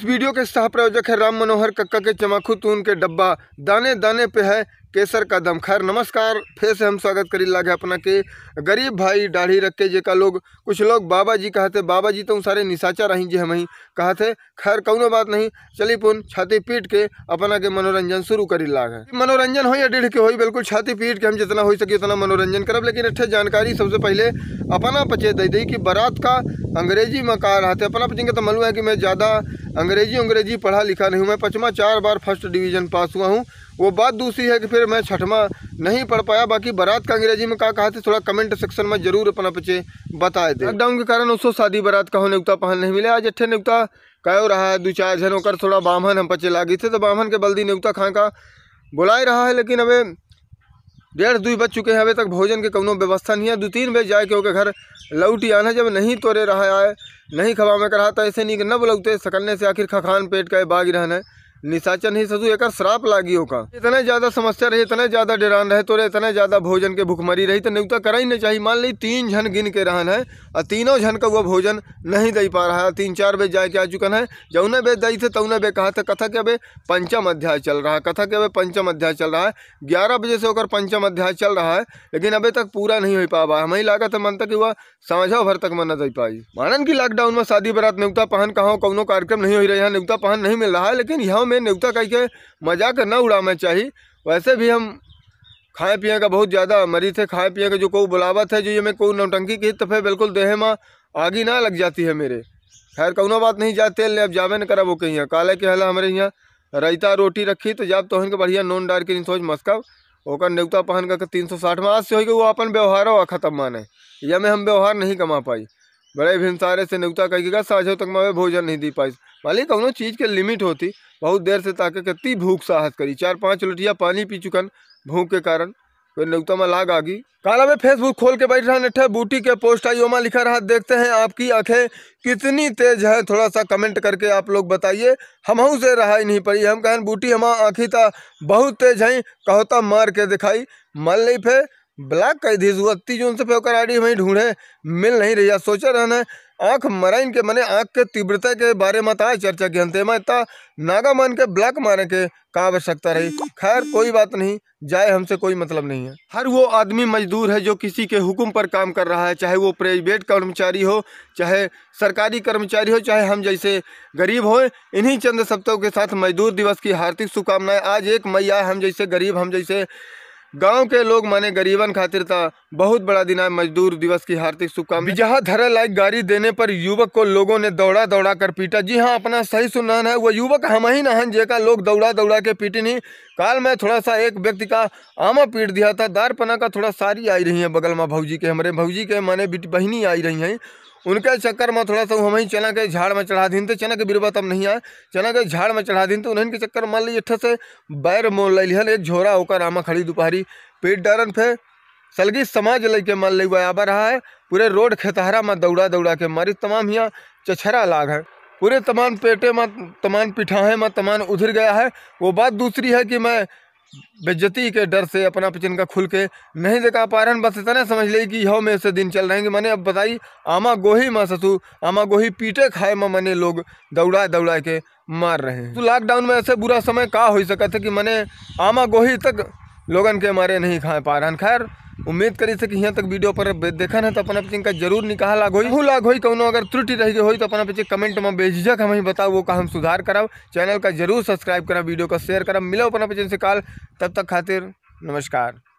इस वीडियो के सह प्रायोजक है राम मनोहर कक्का के चमाखू तून के डब्बा दाने दाने पे है केसर कदम खैर नमस्कार फिर से हम स्वागत करी लागे अपना के गरीब भाई दाढ़ी रख के जेका लोग कुछ लोग बाबा जी कहते बाबा जी तो सारे निशाचा रही जे हम ही कहते खैर कौनो बात नहीं चली पुन छाती पीट के अपना के मनोरंजन शुरू करी लागे मनोरंजन हो या डेढ़ के हो बिल्कुल छाती पीट के हम जितना हो सके उतना मनोरंजन करब लेकिन अच्छे जानकारी सबसे पहले अपना पचे दे दी कि बारात का अंग्रेजी में कहा रहा अपना पचेंगे तो मालूम है कि मैं ज़्यादा अंग्रेजी अंग्रेजी पढ़ा लिखा नहीं हूँ मैं पचमा चार बार फर्स्ट डिवीजन पास हुआ हूँ वो बात दूसरी है कि फिर मैं छठवा नहीं पढ़ पाया बाकी बारात का अंग्रेजी में क्या कहा था थोड़ा कमेंट सेक्शन में जरूर अपना बच्चे बताए थे लॉकडाउन के कारण उसको शादी बारात का होने उगता पहन नहीं मिला आज अट्ठे निगता कहो रहा है दो चार जन होकर थोड़ा बामहन हम पचे लागे थे तो बामहन के बल्दी निगता खां का बुला ही रहा है लेकिन अब डेढ़ दुई बज चुके हैं अभी तक भोजन के कोनों व्यवस्था नहीं है दो तीन बजे जाए क्योंकि घर लौटी आना जब नहीं तोड़े रहा है नहीं खबा में रहा था ऐसे नहीं कि न बुलौते सकलने से आखिर खखान पेट का बाग रहना है निशाचन ही सजु एक श्राप लागियो का इतना ज्यादा समस्या रही इतना ज्यादा डेरान रहे तो इतना ज्यादा भोजन के भुखमरी रही तो न्यूता करा ही नहीं चाहिए मान ली तीन झन गिन के रहन है और तीनों झन का वो भोजन नहीं दे पा रहा है तीन चार बजे जाके आ चुकन है जौने बे दई थे तौने बे कहा था कथा के अभी पंचम अध्याय चल रहा है कथा के अभी पंचम अध्याय चल रहा है ग्यारह बजे से होकर पंचम अध्याय चल रहा है लेकिन अभी तक पूरा नहीं हो पा रहा हमें लागत है मन कि वह साझा भर तक मन दे पाई मानन की लॉकडाउन में शादी बरात नियुक्ता पहन कहा कार्यक्रम नहीं हो रहा है न्यूता पहन नहीं मिल रहा है लेकिन यहाँ हमें नेवता कह के मजाक न उड़ाना चाहिए वैसे भी हम खाए पिए का बहुत ज़्यादा मरीज है खाए पिए का जो कोई बुलावत है जो ये मैं कोई नौटंकी की तो फिर बिल्कुल देहे में आगी ना लग जाती है मेरे खैर कौन बात नहीं जा तेल ले अब जावे न करा वो कहीं काले के हला हमारे यहाँ रईता रोटी रखी तो जाब तोहन के बढ़िया नोन डार के सोच मस्कब ओकर नेवता पहन कर तीन सौ साठ में आज से हो गए वो अपन व्यवहार और खत्म माने या में हम व्यवहार नहीं कमा पाई बड़े भिनसारे से नुकता कहेगा साझो तक मैं भोजन नहीं दी पाई भले कौन चीज़ के लिमिट होती बहुत देर से ताकि कितनी भूख साहस करी चार पाँच लोटिया पानी पी चुकन भूख के कारण फिर नुकता में लाग गई काला में फेसबुक खोल के बैठ रहा नठे बूटी के पोस्ट ओमा लिखा रहा देखते हैं आपकी आंखें कितनी तेज है थोड़ा सा कमेंट करके आप लोग बताइए हम से रहा ही नहीं पड़ी हम कहन बूटी हमारा आँखी था बहुत तेज है कहोता मार के दिखाई मल नहीं फे ब्लॉक कर दी जुअत्ती जून से फेकर आई डी वहीं ढूंढे मिल नहीं रही है सोचा रहने आँख मराइन के मने आँख के तीव्रता के बारे में था चर्चा के अंत में इतना नागा मान के ब्लॉक मारने के का आवश्यकता रही खैर कोई बात नहीं जाए हमसे कोई मतलब नहीं है हर वो आदमी मजदूर है जो किसी के हुक्म पर काम कर रहा है चाहे वो प्राइवेट कर्मचारी हो चाहे सरकारी कर्मचारी हो चाहे हम जैसे गरीब हो इन्हीं चंद शब्दों के साथ मजदूर दिवस की हार्दिक शुभकामनाएं आज एक मई आए हम जैसे गरीब हम जैसे गांव के लोग माने गरीबन खातिर था बहुत बड़ा दिन है मजदूर दिवस की हार्दिक शुभकामना जहां धरा लाइक गाड़ी देने पर युवक को लोगों ने दौड़ा दौड़ा कर पीटा जी हाँ अपना सही सुनान है वह युवक हम ही नहन जेका लोग दौड़ा दौड़ा के पीटे नहीं काल में थोड़ा सा एक व्यक्ति का आमा पीट दिया था दार का थोड़ा सारी आई रही है बगल माँ भौजी के हमारे भाजी के माने बहनी आई रही है उनके चक्कर में थोड़ा सा वहीं चना के झाड़ में चढ़ा दिन तो चना के बिरबा तब नहीं आए चना के झाड़ में चढ़ा दिन तो उन्हें के चक्कर मान लीजिए ठे से बैर मोल लिया एक झोरा होकर आमा खड़ी दोपहरी पेट डरन फिर सलगी समाज लेके मान ली आबा रहा है पूरे रोड खेतहरा में दौड़ा दौड़ा के मारी तमाम यहाँ चछरा लाग है पूरे तमाम पेटे में तमाम पिठाहे में तमाम उधर गया है वो बात दूसरी है कि मैं बेज्जती के डर से अपना पिचन का खुल के नहीं देखा पा रहे बस इतना समझ ली कि यहो में से दिन चल रहे हैं कि मैंने अब बताई आमा गोही माँ ससु आमा गोही पीटे खाए माँ मैंने लोग दौड़ाए दौड़ाए के मार रहे हैं तो लॉकडाउन में ऐसे बुरा समय का हो सकता था कि मैंने आमा गोही तक लोगन के मारे नहीं खा पा रहे खैर उम्मीद करी से कि यहाँ तक वीडियो पर देखा है तो अपना पीछे का जरूर निकाह लाग हो लाग हो अगर त्रुटि रह गई हो तो अपना पीछे कमेंट में बेझिझक ही बताओ वो का हम सुधार करब चैनल का जरूर सब्सक्राइब कराओ वीडियो का शेयर करा मिलो अपना पीछे से कॉल तब तक खातिर नमस्कार